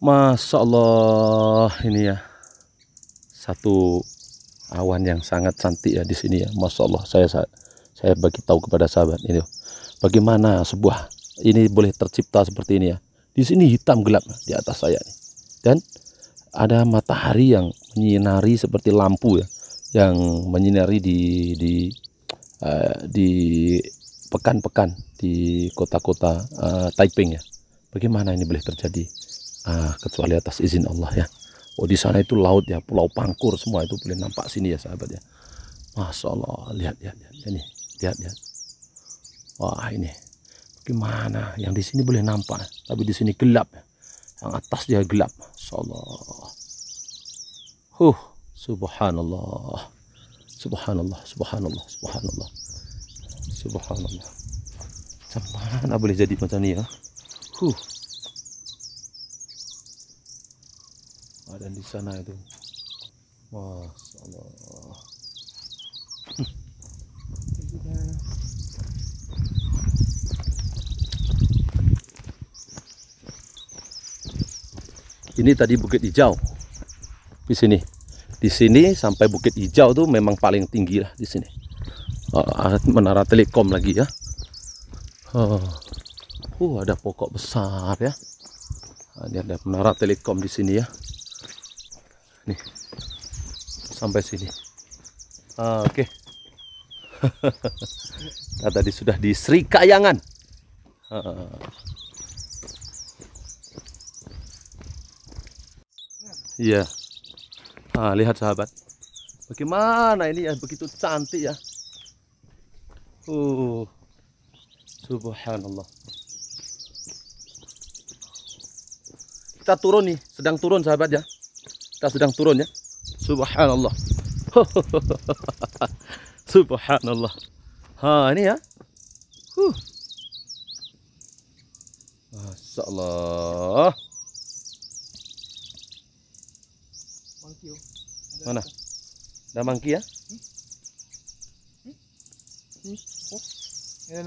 Masya Allah ini ya satu awan yang sangat cantik ya di sini ya Masya Allah saya saya bagi tahu kepada sahabat ini bagaimana sebuah ini boleh tercipta seperti ini ya di sini hitam gelap di atas saya nih dan ada matahari yang menyinari seperti lampu ya yang menyinari di di uh, di pekan-pekan di kota-kota uh, Taiping ya bagaimana ini boleh terjadi uh, kecuali atas izin Allah ya oh di sana itu laut ya pulau pangkur semua itu boleh nampak sini ya sahabat ya masya Allah lihat lihat lihat ini lihat lihat wah ini gimana yang di sini boleh nampak tapi di sini gelap ya. yang atas dia gelap masya Allah huh subhanallah subhanallah subhanallah subhanallah subhanallah Macam mana boleh jadi macam ni ya huh dan di sana itu masya Allah ini tadi bukit hijau di sini di sini sampai bukit hijau tuh memang paling tinggi lah di sini ah, menara telekom lagi ya oh, uh ada pokok besar ya ah, ini ada menara telekom di sini ya nih sampai sini ah, oke okay. nah, tadi sudah di Sri Kayangan iya. ah. iya nah, lihat sahabat bagaimana ini ya begitu cantik ya uh subhanallah kita turun nih sedang turun sahabat ya kita sedang turun ya subhanallah subhanallah ha ini ya huh. Masya oh. Mana? Ada mangki ya?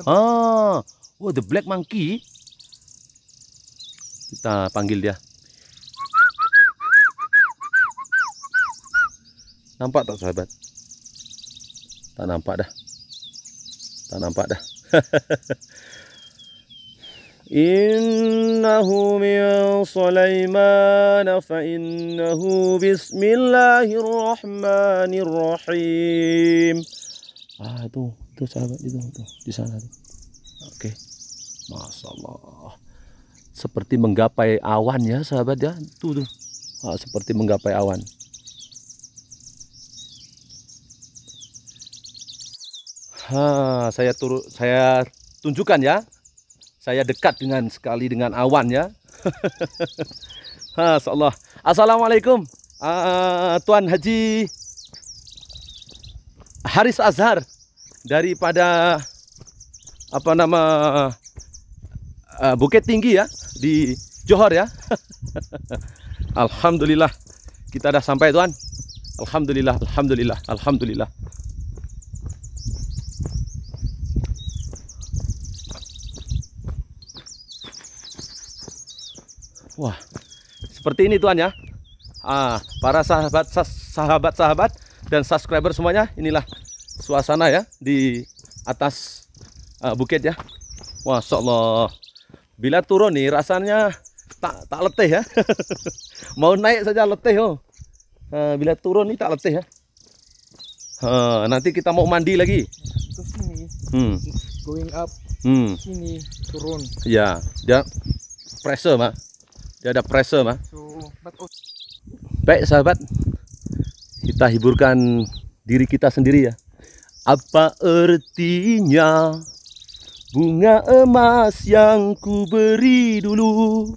Ah, oh the black monkey. Kita panggil dia. Nampak tak sahabat? Tak nampak dah. Tak nampak dah. Innahu min Sulaiman fa innahu bismillahirrahmanirrahim. Ah itu, itu sahabat itu, itu di sana Oke. masyaAllah. Seperti menggapai awan ya sahabat ya. Tuh tuh. Ah, seperti menggapai awan. ha, saya turu, saya tunjukkan ya saya dekat dengan sekali dengan awan ya ha, Allah Assalamualaikum uh, Tuan Haji Haris Azhar daripada apa nama uh, Bukit Tinggi ya di Johor ya Alhamdulillah kita dah sampai tuan Alhamdulillah Alhamdulillah Alhamdulillah seperti ini tuan ya ah para sahabat sahabat sahabat dan subscriber semuanya inilah suasana ya di atas uh, bukit ya masya Allah bila turun nih rasanya tak tak letih ya mau naik saja letih oh uh, bila turun nih tak letih ya uh, nanti kita mau mandi lagi ke sini hmm. going up hmm. sini turun ya dia pressure mak dia ada pressure mah. Baik sahabat, kita hiburkan diri kita sendiri ya. Apa artinya bunga emas yang ku beri dulu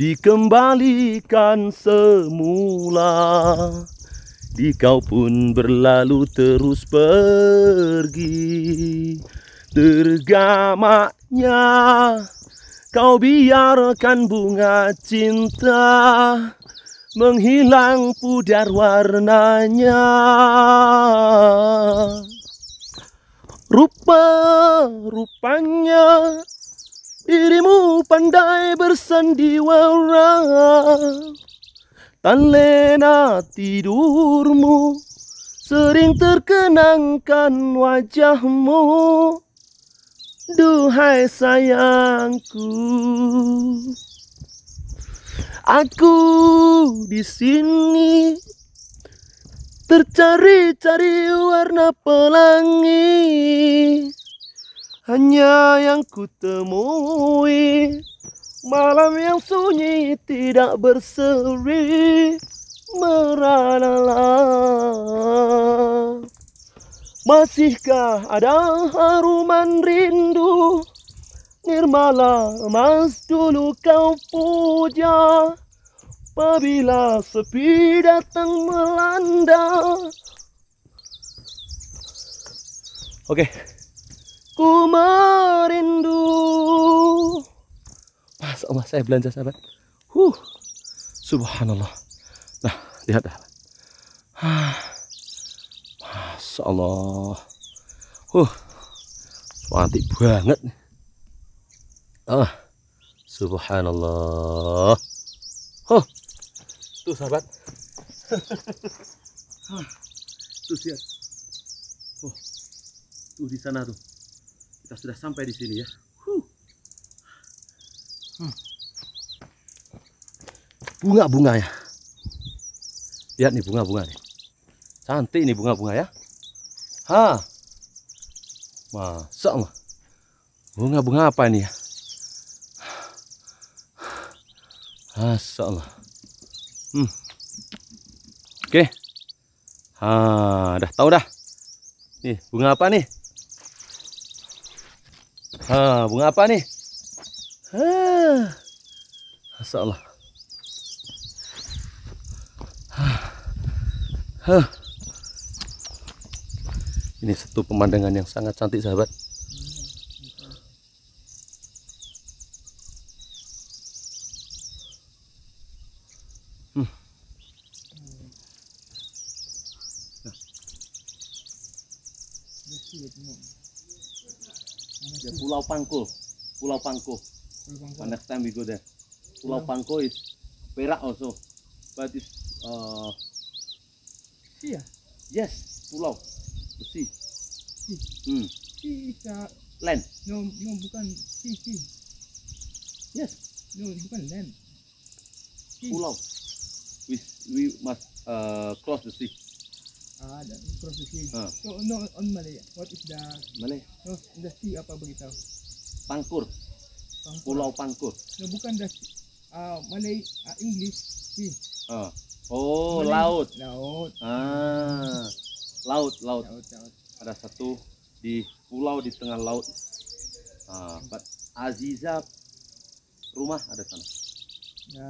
dikembalikan semula? Di kau pun berlalu terus pergi tergamaknya Kau biarkan bunga cinta menghilang pudar warnanya. Rupa-rupanya dirimu pandai bersandiwara. Tan lena tidurmu sering terkenangkan wajahmu Duhai sayangku, aku di sini tercari-cari warna pelangi, hanya yang kutemui malam yang sunyi tidak berseri meranalah. Masihkah ada haruman rindu Nirmala emas dulu kau puja Apabila sepi datang melanda Oke Ku merindu Mas Allah oh saya belanja sahabat Huh Subhanallah Nah lihat dah ah. Allah. Huh. Wanti banget. Ah. Subhanallah. Huh. Tuh sahabat. tuh siap. Oh. Tuh di sana tuh. Kita sudah sampai di sini ya. Huh. Hmm. Bunga-bunga ya. Lihat nih bunga-bunga nih. Cantik ini bunga-bunga ya. Ha. Masya Allah. Bunga-bunga apa ini ya? Masya Allah. Hmm. Oke. Ha, dah tahu dah. Nih, bunga apa nih? Ha, bunga apa nih? Ha. Masya Allah. Ha. ha. Ini satu pemandangan yang sangat cantik sahabat. Hmm. Ya, Pulau Pangko, Pulau Pangko. Pangko. Next time we go there. Pulau yeah. Pangko is Perak also, but is uh, yeah. yes, Pulau si hmm. si is land no no bukan si si yes no bukan land si. pulau we we must uh, cross the sea ah the, cross the sea uh. so no on Malay what is the Malay no the sea apa beritahu pangkur, pangkur. pulau pangkur no bukan the uh, Malay uh, English si uh. oh Malay. laut laut ah laut laut, laut, laut ada satu di pulau di tengah laut uh, ah, but Aziza rumah ada sana ya.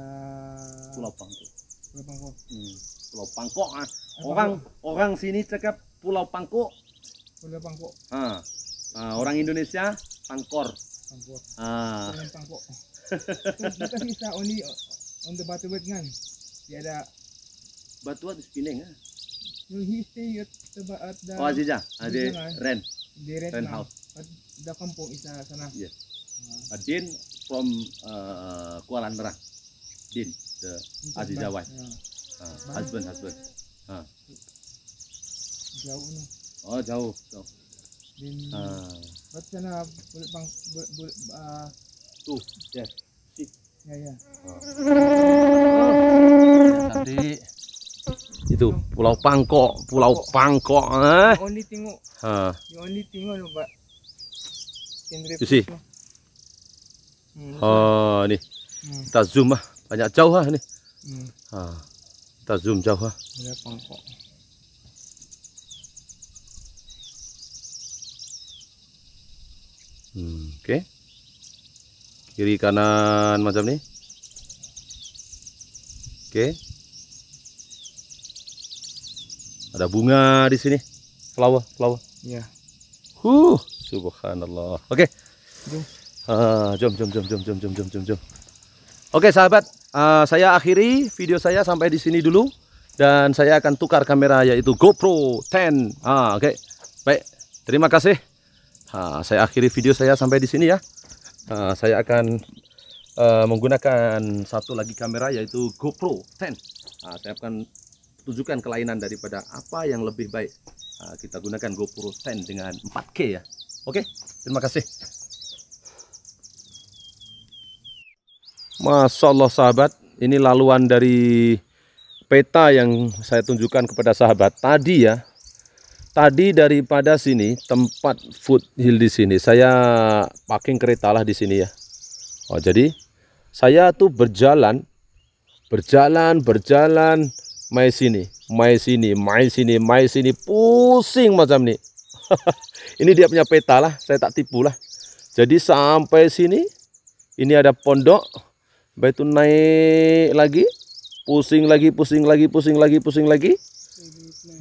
Pulau Pangkok Pulau Pangkok hmm. Pulau Pangkok ah. orang Pangkok. orang sini cakap Pulau Pangkok Pulau Pangkok uh, uh, orang Indonesia Pangkor Pangkor pulau Pangkok kita bisa only on the batu kan dia ada batuan di Spineng ah. So he stay at Taba at the Oh, Aziza, rent. Eh? rent, house. At the kampong sana. Yes. Uh, ah. Adin from uh, Kuala Nerang. Din, the Aziza wife. Yeah. Uh, ah, husband, husband. Uh. Jauh no. Oh, jauh. jauh. Then, uh, ba't sana bullet bang, bullet, bullet, uh, two, yes, ya. Yeah, yeah. Uh. Oh. Itu Pulau Pangkok, Pulau Pangkok. Ha. Eh. Oni tengok. Ha. Oni tengok nampak. Kendera. Tu si. Hmm. Ha ni. Hmm. Kita zoom ah. Banyak jauh ah ni. Hmm. Ha. Kita zoom jauh ah. Pulau Pangkok. Hmm, okay. Kiri kanan macam ni. Okay. Ada bunga di sini. Flower, flower. Iya. Huh, subhanallah. Oke. Okay. Uh, jom, jom, jom, jom, jom, jom, jom, jom, jom. Oke, okay, sahabat, uh, saya akhiri video saya sampai di sini dulu dan saya akan tukar kamera yaitu GoPro 10. Ah, oke. Okay. Baik. Terima kasih. Nah, saya akhiri video saya sampai di sini ya. Nah, saya akan uh, menggunakan satu lagi kamera yaitu GoPro 10. Nah, saya akan tunjukkan kelainan daripada apa yang lebih baik. Nah, kita gunakan GoPro 10 dengan 4K ya. Oke, terima kasih. Masya Allah sahabat, ini laluan dari peta yang saya tunjukkan kepada sahabat. Tadi ya, tadi daripada sini, tempat food hill di sini, saya parking kereta lah di sini ya. Oh, jadi saya tuh berjalan, berjalan, berjalan, main sini, main sini, main sini, main sini, pusing macam ini. ini dia punya peta lah, saya tak tipu lah. Jadi sampai sini, ini ada pondok, baik itu naik lagi, pusing lagi, pusing lagi, pusing lagi, pusing lagi.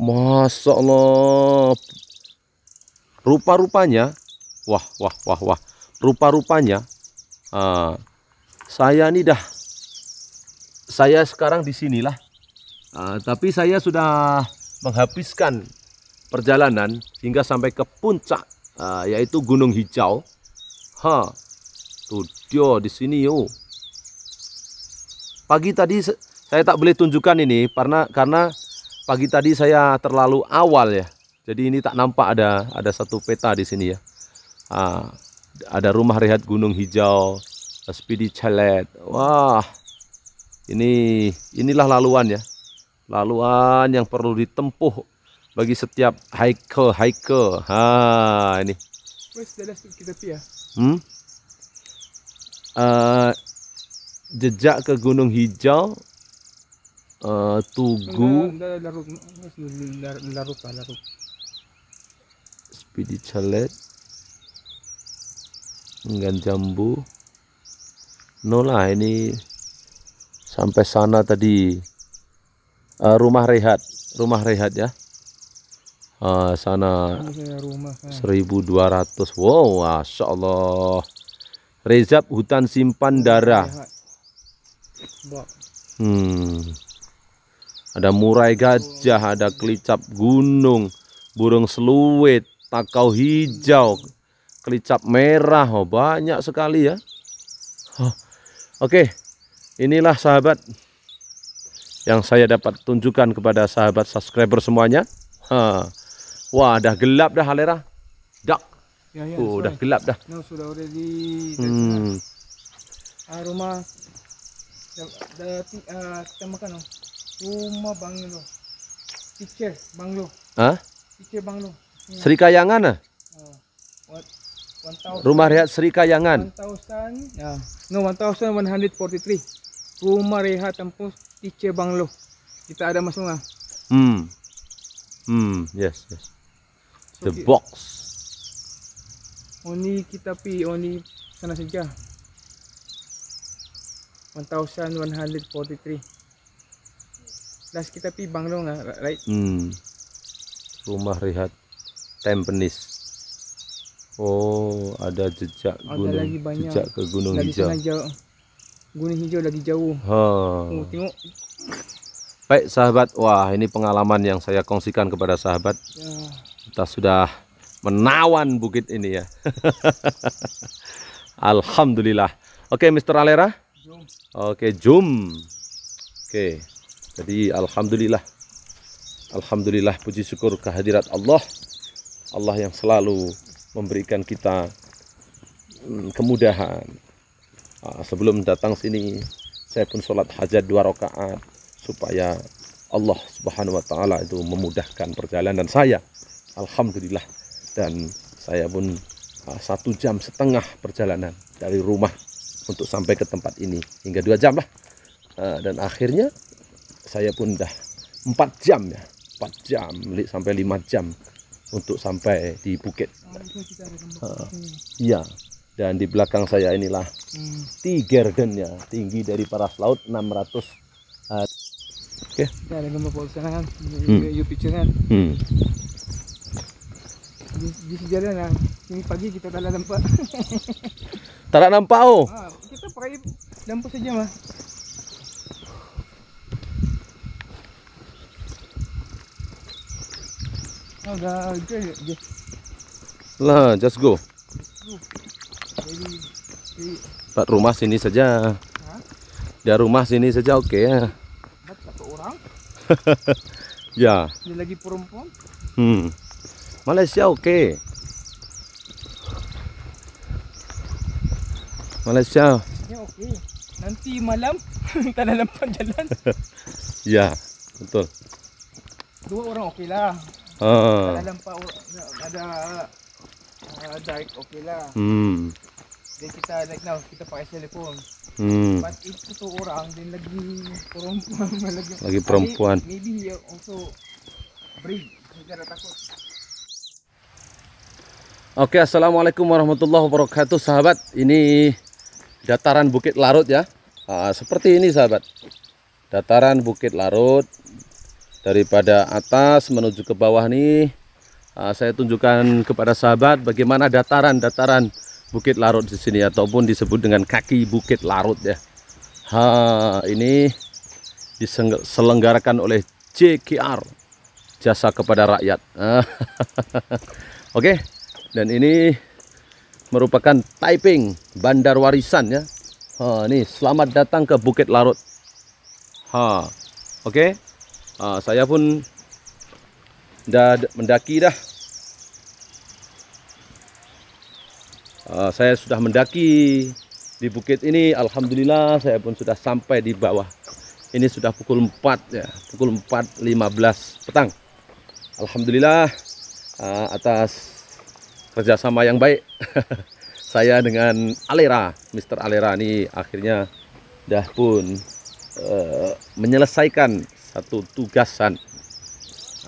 Masya Allah. Rupa-rupanya, wah, wah, wah, wah. Rupa-rupanya, uh, saya ini dah, saya sekarang di sinilah Ah, tapi saya sudah menghabiskan perjalanan hingga sampai ke puncak uh, yaitu Gunung Hijau. Ha, tuh dia di sini yo. Pagi tadi saya tak boleh tunjukkan ini karena karena pagi tadi saya terlalu awal ya. Jadi ini tak nampak ada ada satu peta di sini ya. Uh, ada rumah rehat Gunung Hijau, Speedy Chalet. Wah, ini inilah laluan ya laluan yang perlu ditempuh bagi setiap hiker hiker. Ha ini. Ya. Hmm? Uh, jejak ke Gunung Hijau uh, Tugu Speedy Chalet Enggan Jambu Nolah ini sampai sana tadi uh, rumah rehat rumah rehat ya uh, sana rumah, 1200 wow masya Allah Rezab hutan simpan darah hmm. ada murai gajah ada kelicap gunung burung seluit takau hijau kelicap merah oh, banyak sekali ya huh. oke okay. inilah sahabat yang saya dapat tunjukkan kepada sahabat subscriber semuanya. Ha. Wah, dah gelap dah Halera. Dak. Ya, ya, oh, dah gelap dah. No, sudah already. Hmm. Ah, rumah dati ah, kita makan oh. Rumah banglo. Picture banglo. Ha? Picture banglo. Hmm. Sri Kayangan ah? Uh, what? 1, Rumah Rehat Sri Kayangan. 1000 ya. Yeah. No, 1143. Rumah Rehat Tempus Tice Banglo. Kita ada Mas Munga. Hmm. Hmm, yes, yes. The ki, box. Oni kita pi oni sana saja. 1143. Das kita pi Banglo nga, right? Hmm. Rumah rehat Tempenis. Oh, ada jejak ada gunung. Lagi banyak. Jejak ke Gunung Dari Hijau. Gunung hijau lagi jauh. Oh. tengok. Baik sahabat, wah ini pengalaman yang saya kongsikan kepada sahabat. Ya. Kita sudah menawan bukit ini ya. Alhamdulillah. Oke, Mr. Alera. Oke, jum. Oke. Jadi alhamdulillah. Alhamdulillah puji syukur kehadirat Allah. Allah yang selalu memberikan kita hmm, kemudahan, Ah, sebelum datang sini saya pun sholat hajat dua rakaat supaya Allah Subhanahu wa taala itu memudahkan perjalanan saya. Alhamdulillah dan saya pun ah, satu jam setengah perjalanan dari rumah untuk sampai ke tempat ini hingga dua jam lah ah, dan akhirnya saya pun dah empat jam ya empat jam sampai lima jam untuk sampai di bukit. iya. Dan di belakang saya inilah hmm. gardennya tinggi dari paras laut 600 uh, eh, Oke. Okay. ada gambar sana kan, hmm. you picture kan. Hmm. Di, di sejarah nah, ini pagi kita tak nampak. tak nampak oh. Ah, kita pakai lampu saja mah. Oh, dah, okay, Lah, just go. Just go. Pak rumah sini saja. Ya rumah sini saja oke okay, ya. Satu orang. ya. Ini lagi perempuan. Hmm. Malaysia oke. Okay. Malaysia. Ya oke. Okay. Nanti malam kita dalam jalan. ya, betul. Dua orang oke okay lah. Ah. Dalam ada ada uh, oke okay lah. Hmm. Then kita like now, kita pakai telepon. Hmm. But if two orang, then lagi perempuan Lagi perempuan. I maybe he also breed. Negara takut. Oke, okay, assalamualaikum warahmatullahi wabarakatuh, sahabat. Ini dataran Bukit Larut ya. Nah, seperti ini, sahabat. Dataran Bukit Larut daripada atas menuju ke bawah nih. Nah, saya tunjukkan kepada sahabat bagaimana dataran-dataran Bukit Larut di sini ataupun disebut dengan kaki Bukit Larut ya. Ha, ini diselenggarakan oleh JKR Jasa kepada Rakyat. Oke, dan ini merupakan Taiping Bandar Warisan ya. Ha, nih selamat datang ke Bukit Larut. Ha, oke. saya pun dah mendaki dah. Eh, saya sudah mendaki di bukit ini Alhamdulillah saya pun sudah sampai di bawah ini sudah pukul 4 ya pukul 4.15 petang Alhamdulillah eh, atas kerjasama yang baik saya dengan Alera Mr. Alera ini akhirnya dah pun uh, menyelesaikan satu tugasan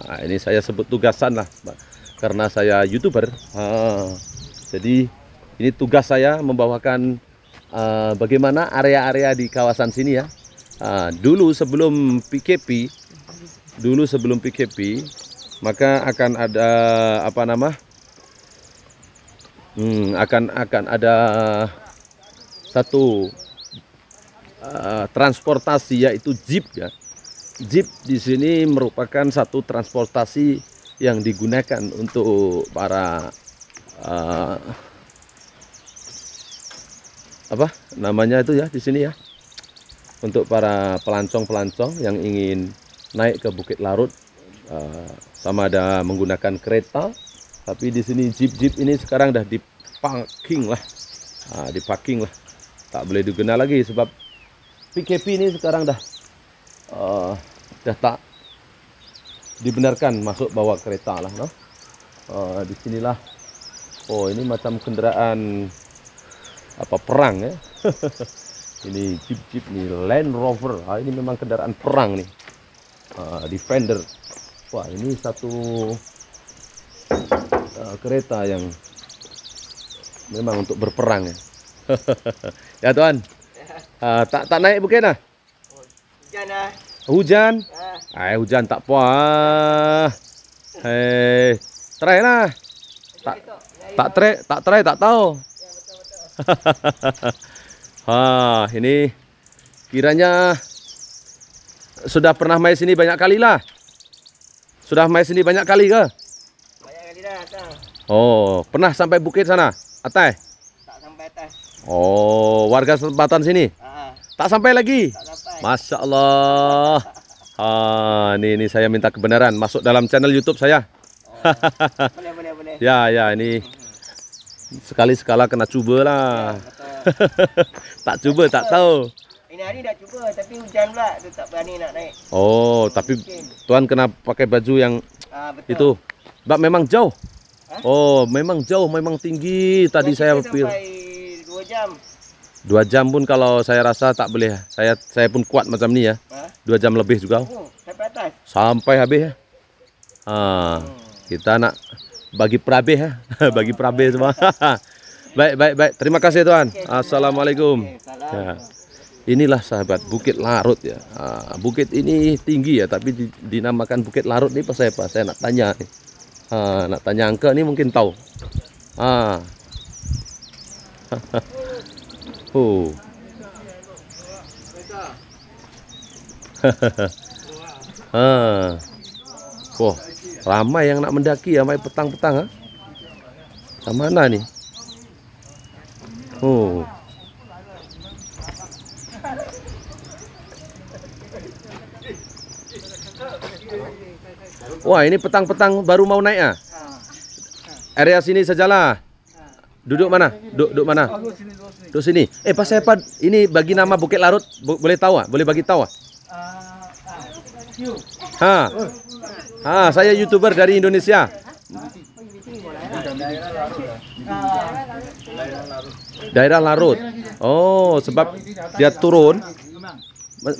nah, ini saya sebut tugasan lah karena saya youtuber uh, jadi ini tugas saya membawakan uh, bagaimana area-area di kawasan sini ya. Uh, dulu sebelum PKP, dulu sebelum PKP, maka akan ada apa nama? Hmm, akan akan ada satu uh, transportasi yaitu jeep ya. Jeep di sini merupakan satu transportasi yang digunakan untuk para uh, apa namanya itu ya di sini ya untuk para pelancong-pelancong yang ingin naik ke Bukit Larut eh, sama ada menggunakan kereta tapi di sini jeep-jeep ini sekarang dah di lah uh, lah tak boleh digunakan lagi sebab PKP ini sekarang dah uh, dah tak dibenarkan masuk bawa kereta lah no? uh, sinilah oh ini macam kendaraan apa perang ya. ini jeep-jeep nih Land Rover. Ah, ini memang kendaraan perang nih. Ah, Defender. Wah, ini satu uh, kereta yang memang untuk berperang ya. ya tuan. Uh, tak tak naik bukan Hujan ah. Hujan. Ya. Ah. Eh hujan tak puas. Hei, eh, try lah. Tak tak try, tak try tak tahu. Hah ini kiranya sudah pernah main sini banyak kali lah. Sudah main sini banyak kali ke? Banyak kali dah, Oh, pernah sampai bukit sana, Atai? Tak sampai atas. Oh, warga tempatan sini? Aa. Ah. Tak sampai lagi? Tak sampai. Masya Allah. Ah, ini, ini saya minta kebenaran masuk dalam channel YouTube saya. Oh, boleh, boleh, boleh. Ya, ya, ini Sekali-sekala kena cuba lah. Ya, tak cuba, tak, tahu. Ini hari dah cuba tapi hujan pula tu tak berani nak naik. Oh, oh tapi mungkin. tuan kena pakai baju yang ah, itu. Bab memang jauh. Hah? Oh, memang jauh, memang tinggi. Tadi saya pil. Dua jam. Dua jam pun kalau saya rasa tak boleh. Saya saya pun kuat macam ni ya. Hah? Dua jam lebih juga. Oh, sampai atas. Sampai habis ya. Ah, hmm. kita nak bagi prabe ya, bagi prabe semua. baik, baik, baik. Terima kasih tuan Assalamualaikum. Ya. Inilah sahabat Bukit Larut ya. bukit ini tinggi ya, tapi dinamakan Bukit Larut nih pas saya pas saya nak tanya nak tanya angka ini mungkin tahu. Ah. oh. ah. Wah. Wow. Ramai yang nak mendaki ya, mai petang-petang ah. Ke mana ni? Oh. Wah, ini petang-petang baru mau naik ah. Area sini sajalah. Duduk mana? Duduk, duduk mana? Duduk sini. Eh, pas saya pad ini bagi nama Bukit Larut, boleh tahu ah? Boleh bagi tahu ah? ah, ah. Ha. Oh. Ah, saya youtuber dari Indonesia. Daerah Larut. Oh, sebab dia turun.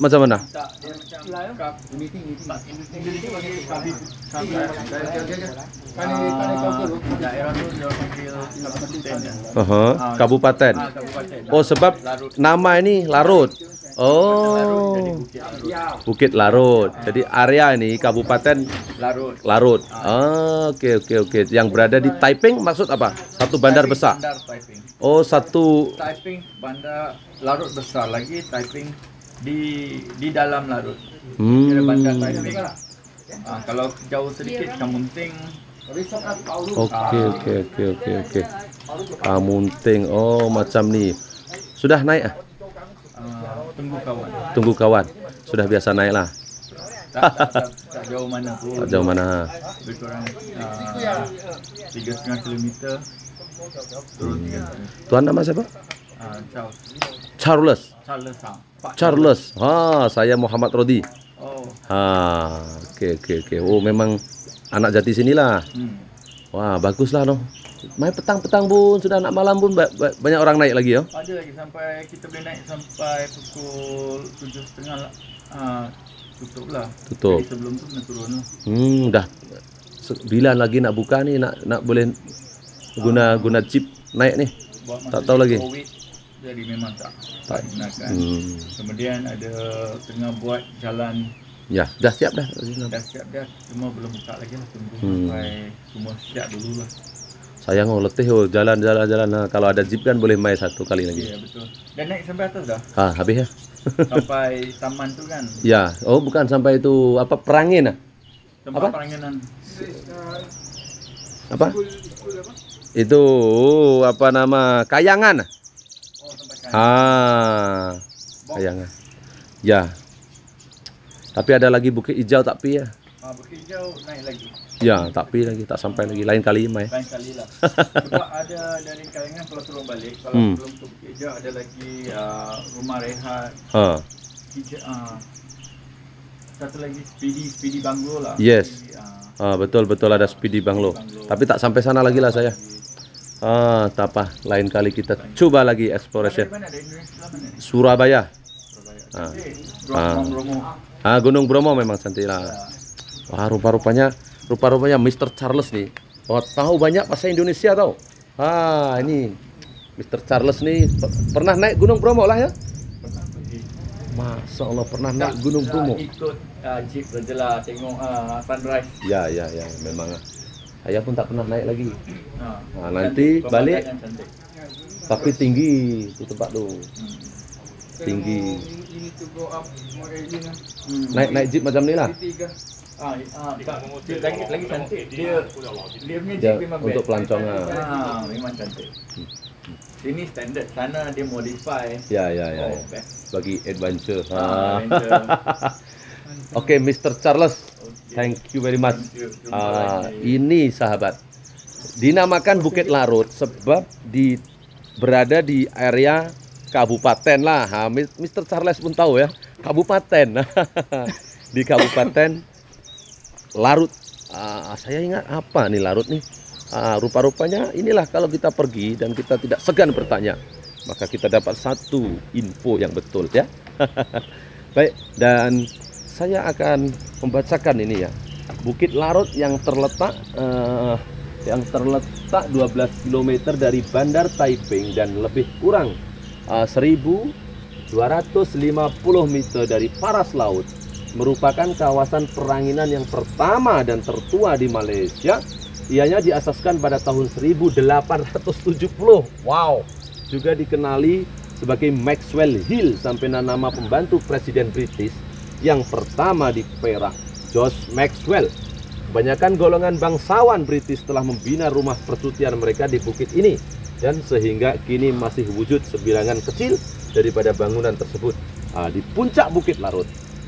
Macam mana? Uh -huh. Kabupaten. Oh, sebab nama ini Larut. Oh. Bukit Larut. Jadi area ini Kabupaten Larut. Larut. Ah, oke oke oke. Yang berada di Taiping maksud apa? Satu bandar besar. Oh satu. Taiping bandar Larut besar lagi Taiping di di dalam Larut. Hmm. bandar Taiping. Ah, kalau jauh sedikit iya. Kamunting. Oke oke oke oke oke. Kamunting. Oh macam nih. Sudah naik ah? tunggu kawan. Tunggu kawan. Sudah biasa naik lah. Tak, tak, tak, tak jauh mana Tak jauh mana. Lebih kurang uh, tiga setengah kilometer. Hmm. Tuan nama siapa? Uh, Charles. Charles. Ah. Charles. Charles. Ha, saya Muhammad Rodi. Oh. Ha, okay, okay. okey. Oh memang anak jati sinilah. Hmm. Wah, baguslah no. Mai petang-petang pun sudah nak malam pun banyak orang naik lagi ya. Ada lagi sampai kita boleh naik sampai pukul 7.30 lah. Uh, tutup lah tutup. Jadi sebelum tu kena turun lah. hmm, dah Bila lagi nak buka ni Nak nak boleh Guna uh, guna chip Naik ni Tak tahu lagi COVID, Jadi memang tak Tak gunakan hmm. Kemudian ada Tengah buat jalan Ya dah siap dah Dah siap dah Cuma belum buka lagi lah Tunggu hmm. sampai Semua siap dulu lah sayang oh letih oh jalan jalan jalan nah, kalau ada jeep kan boleh main satu kali lagi iya betul dan naik sampai atas dah ah habis ya sampai taman tu kan ya oh bukan sampai itu apa perangin ah tempat apa? peranginan apa itu apa nama kayangan nah? oh, kayangan. ah kayangan ya tapi ada lagi bukit hijau tapi ya Ah, naik lagi. Ya, tapi lagi tak sampai lagi lain kali mai. Lain kali lah. Sebab ada dari kalangan kalau turun balik, kalau hmm. belum tu bekerja ada lagi uh, rumah rehat. Ha. Hijau, uh, satu lagi speedy speedy banglo lah. Yes. Speedy, uh, betul betul ada speedy banglo. Tapi tak sampai sana lagi lah saya. Ah, tak apa. Lain kali kita lain. cuba lagi exploration. Ada mana? Surabaya. Surabaya. Ah. Ah. Gunung Bromo. Gunung Bromo memang cantik lah. Ya. Wah, rupa-rupanya rupa-rupanya Mr. Charles nih. Oh, tahu banyak bahasa Indonesia tahu. Ah, ini Mr. Charles nih pernah naik Gunung Bromo lah ya? Masya Allah pernah naik Gunung ya, Bromo. Ikut uh, jeep berjela tengok uh, ah, sunrise. Ya, ya, ya, memang. Ayah pun tak pernah naik lagi. Nah, nanti balik. Kan Tapi tinggi itu tempat tuh. Hmm. Tinggi. Hmm. Naik naik jeep macam ni lah. Ah, ah, Dia lagi lagi cantik. Dia dia punya ya, memang untuk pelancongan. Ah, memang cantik. Sini standard, sana dia modify. Ya, ya, ya. Oh, ya. Bagi adventure. Ah, ah. adventure. Okey, Mr. Charles. Okay. Thank you very much. You. Ah, ini sahabat. Dinamakan Bukit Larut sebab di berada di area kabupaten lah. Ha, ah, Mr. Charles pun tahu ya, kabupaten. di kabupaten larut uh, saya ingat apa nih larut nih uh, rupa-rupanya inilah kalau kita pergi dan kita tidak segan bertanya maka kita dapat satu info yang betul ya baik dan saya akan membacakan ini ya Bukit Larut yang terletak uh, yang terletak 12 km dari Bandar Taiping dan lebih kurang ah, uh, 1250 meter dari paras laut merupakan kawasan peranginan yang pertama dan tertua di Malaysia. Ianya diasaskan pada tahun 1870. Wow. Juga dikenali sebagai Maxwell Hill sampai nama pembantu presiden British yang pertama di Perak, George Maxwell. Kebanyakan golongan bangsawan British telah membina rumah percutian mereka di bukit ini dan sehingga kini masih wujud sebilangan kecil daripada bangunan tersebut ah, di puncak Bukit Larut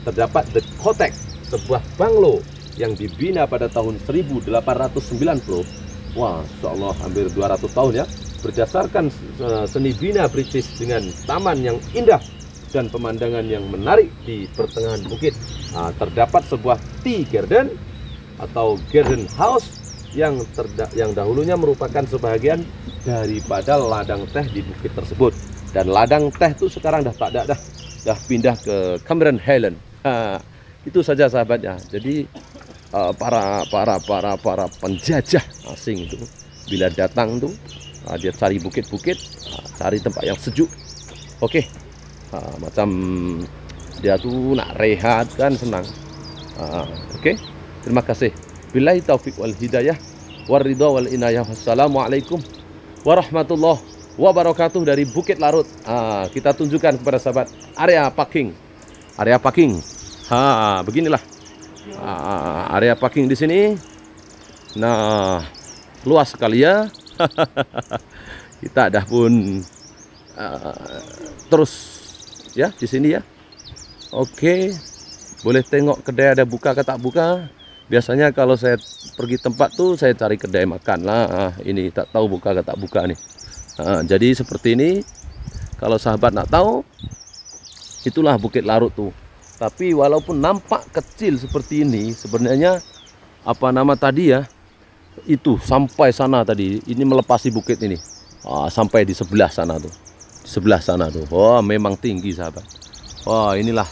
terdapat The Kotek, sebuah banglo yang dibina pada tahun 1890. Wah, insya Allah hampir 200 tahun ya. Berdasarkan eh, seni bina British dengan taman yang indah dan pemandangan yang menarik di pertengahan bukit. Nah, terdapat sebuah tea garden atau garden house yang terda yang dahulunya merupakan sebagian daripada ladang teh di bukit tersebut dan ladang teh itu sekarang dah tak ada dah dah pindah ke Cameron Highland Eh, itu saja sahabatnya. Jadi uh, para para para para penjajah asing itu bila datang tuh eh, uh, dia cari bukit-bukit, uh, cari tempat yang sejuk. Oke, okay. uh, macam dia tuh nak rehat kan senang. Uh, Oke, okay. terima kasih. bila taufik wal hidayah waridha wal inayah. Wassalamualaikum warahmatullahi wabarakatuh dari Bukit Larut. Uh, kita tunjukkan kepada sahabat area parking area parking. Ha, beginilah uh, area parking di sini. Nah, luas sekali ya. Kita dah pun uh, terus ya di sini ya. Oke, boleh tengok kedai ada buka ke tak buka. Biasanya kalau saya pergi tempat tuh saya cari kedai makan lah. Ini tak tahu buka ke tak buka nih. jadi seperti ini. Kalau sahabat nak tahu, itulah Bukit Larut tuh tapi walaupun nampak kecil seperti ini sebenarnya apa nama tadi ya itu sampai sana tadi ini melepasi bukit ini ah, sampai di sebelah sana tuh di sebelah sana tuh wah oh, memang tinggi sahabat wah oh, inilah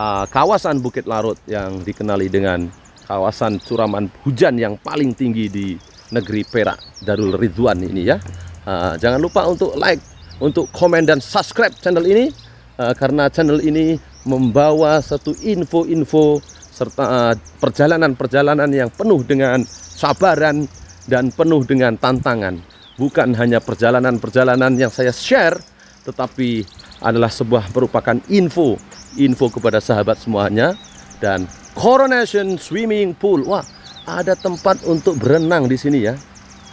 ah, kawasan Bukit Larut yang dikenali dengan kawasan curaman hujan yang paling tinggi di negeri Perak Darul Ridwan ini ya ah, jangan lupa untuk like untuk komen dan subscribe channel ini Eh, karena channel ini membawa satu info-info serta eh, perjalanan-perjalanan yang penuh dengan sabaran dan penuh dengan tantangan. Bukan hanya perjalanan-perjalanan yang saya share, tetapi adalah sebuah merupakan info, info kepada sahabat semuanya dan Coronation Swimming Pool. Wah, ada tempat untuk berenang di sini ya.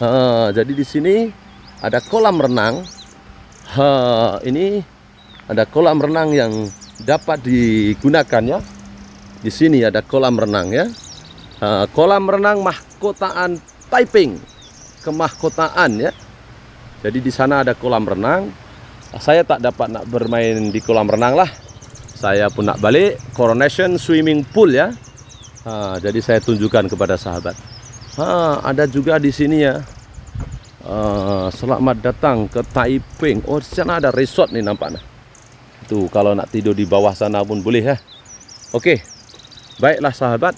Uh, jadi di sini ada kolam renang. Uh, ini ada kolam renang yang dapat digunakan ya. Di sini ada kolam renang ya. Uh, kolam renang mahkotaan Taiping. Kemahkotaan ya. Jadi di sana ada kolam renang. Saya tak dapat nak bermain di kolam renang lah. Saya pun nak balik Coronation Swimming Pool ya. Uh, jadi saya tunjukkan kepada sahabat. Uh, ada juga di sini ya. Uh, selamat datang ke Taiping. Oh, di sana ada resort nih nampaknya itu kalau nak tidur di bawah sana pun boleh ya. Eh. Oke. Baiklah sahabat.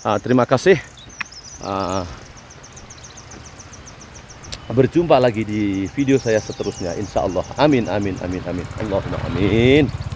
Uh, terima kasih. Uh, berjumpa lagi di video saya seterusnya. insyaallah Amin, amin, amin, amin. Allahumma amin.